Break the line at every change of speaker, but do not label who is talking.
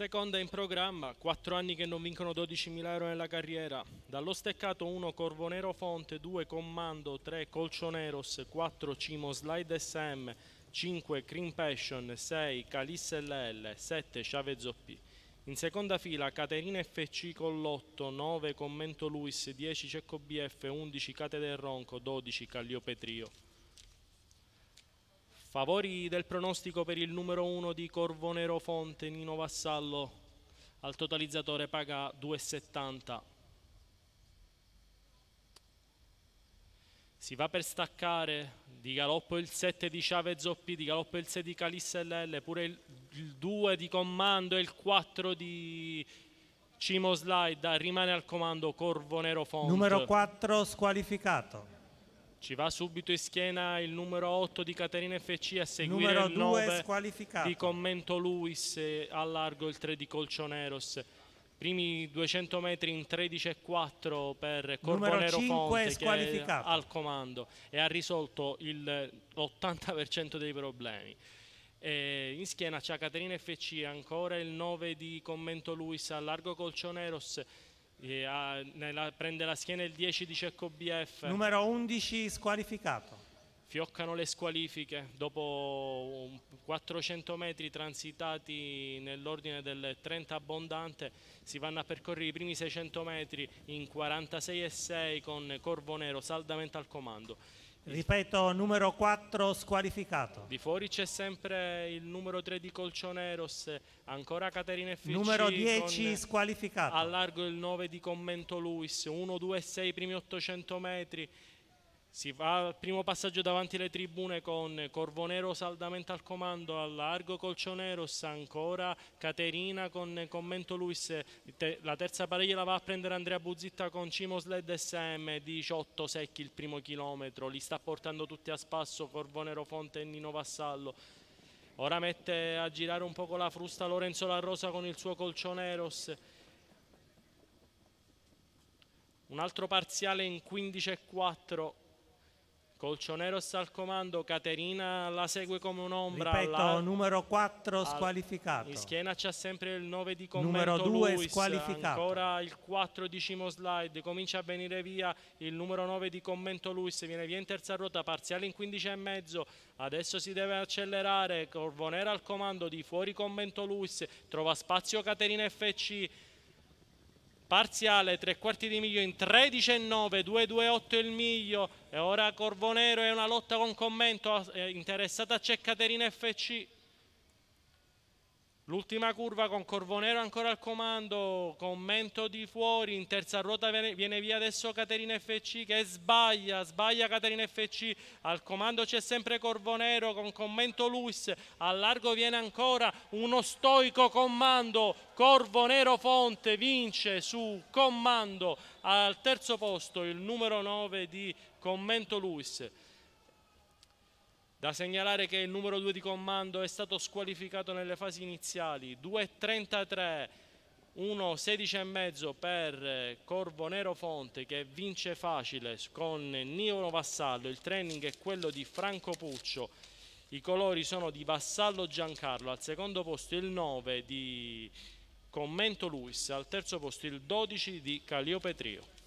Seconda in programma, 4 anni che non vincono 12.000 euro nella carriera. Dallo steccato 1 Corvo Nero Fonte, 2 Commando, 3 Colcioneros, 4 Cimo Slide SM, 5 Cream Passion, 6 Calisse LL, 7 Chavez Zoppi. In seconda fila Caterina FC con l'8, 9 Commento Luis, 10 Cecco BF, 11 Cate del Ronco, 12 Callio Petrio. Favori del pronostico per il numero 1 di Corvo Nero Fonte, Nino Vassallo, al totalizzatore paga 2,70. Si va per staccare, di galoppo il 7 di Chavez Zoppi, di galoppo il 6 di Calissa LL, pure il, il 2 di Commando e il 4 di Cimo Slide, rimane al comando Corvo Nero Fonte. Numero
4 squalificato.
Ci va subito in schiena il numero 8 di Caterina FC a seguire numero il 9 di Commento Luis eh, a largo il 3 di Colcioneros. Primi 200 metri in 13,4 per Corbonero Fonte che è al comando e ha risolto l'80% eh, dei problemi. E in schiena c'è Caterina FC, ancora il 9 di Commento Luis a largo Colcioneros ha, nella, prende la schiena il 10 di Cecco BF. Numero
11 squalificato.
Fioccano le squalifiche dopo 400 metri transitati nell'ordine del 30 abbondante si vanno a percorrere i primi 600 metri in 46,6 con Corvo Nero saldamente al comando
Ripeto, numero 4 squalificato.
Di fuori c'è sempre il numero 3 di Colcioneros, ancora Caterina FC. Numero 10 squalificato. Allargo il 9 di Commento Luis, 1, 2, 6 primi 800 metri si va al primo passaggio davanti alle tribune con Corvo Nero saldamente al comando, al largo Colcioneros, ancora Caterina con commento Luis, la terza pariglia la va a prendere Andrea Buzzitta con Cimosled SM, 18 secchi il primo chilometro, li sta portando tutti a spasso Corvo Nero Fonte e Nino Vassallo. Ora mette a girare un poco la frusta Lorenzo La Rosa con il suo Colcioneros. Un altro parziale in 15 e 4. Colcioneros al comando, Caterina la segue come un'ombra. Ripeto, alla, numero
4 squalificato. In
schiena c'è sempre il 9 di commento Numero 2 Lewis, squalificato. Ancora il 4 di Cimo Slide, comincia a venire via il numero 9 di commento Luis, viene via in terza ruota, parziale in 15 e mezzo, adesso si deve accelerare, Corvonera al comando di fuori commento Luis, trova spazio Caterina FC, Parziale, tre quarti di miglio in 13,9, 2,28 il miglio e ora Corvo Nero è una lotta con commento eh, interessata c'è Caterina FC. L'ultima curva con Corvonero ancora al comando, commento di fuori, in terza ruota viene via adesso Caterina FC che sbaglia, sbaglia Caterina FC, al comando c'è sempre Corvonero con commento Luis, al largo viene ancora uno stoico comando, Corvonero Fonte vince su comando al terzo posto il numero 9 di commento Luis. Da segnalare che il numero 2 di comando è stato squalificato nelle fasi iniziali, 2.33, 1.16,5 per eh, Corvo Nero Fonte che vince facile con Niolo Vassallo, il training è quello di Franco Puccio, i colori sono di Vassallo Giancarlo, al secondo posto il 9 di Commento Luis, al terzo posto il 12 di Calliope Trio.